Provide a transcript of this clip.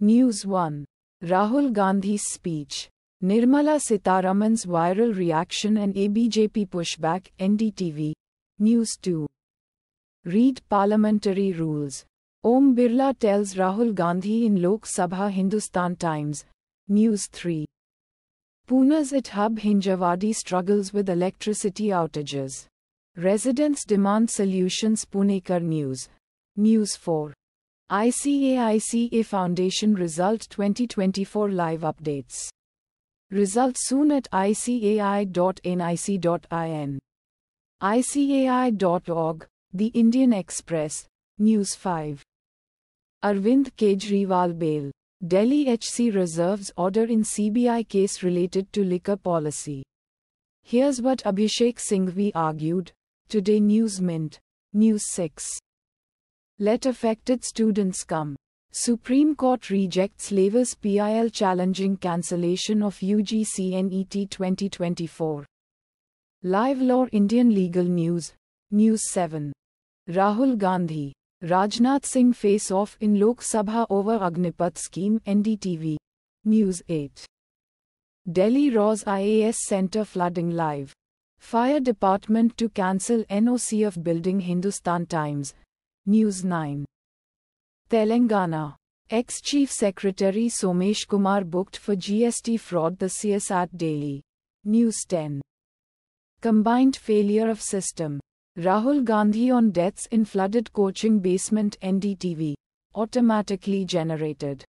News 1. Rahul Gandhi's speech. Nirmala Sitaraman's viral reaction and ABJP pushback NDTV. News 2. Read parliamentary rules. Om Birla tells Rahul Gandhi in Lok Sabha Hindustan Times. News 3. Pune's IT hub Hinjawadi struggles with electricity outages. Residents demand solutions Punekar News. News 4. ICAICA Foundation Result 2024 Live Updates. Results soon at icai.nic.in. ICAI.org, The Indian Express, News 5. Arvind Kejriwal Bail. Delhi HC reserves order in CBI case related to liquor policy. Here's what Abhishek Singhvi argued. Today News Mint. News 6. Let affected students come. Supreme Court rejects Laver's PIL challenging cancellation of UGC NET 2024. Live Law Indian Legal News. News 7. Rahul Gandhi. Rajnath Singh face off in Lok Sabha over Agnipath scheme NDTV. News 8. Delhi Raws IAS Center flooding live. Fire department to cancel NOC of building Hindustan Times. News 9. Telangana. Ex-Chief Secretary Somesh Kumar booked for GST fraud the CSAT Daily. News 10. Combined failure of system. Rahul Gandhi on deaths in flooded coaching basement NDTV. Automatically generated.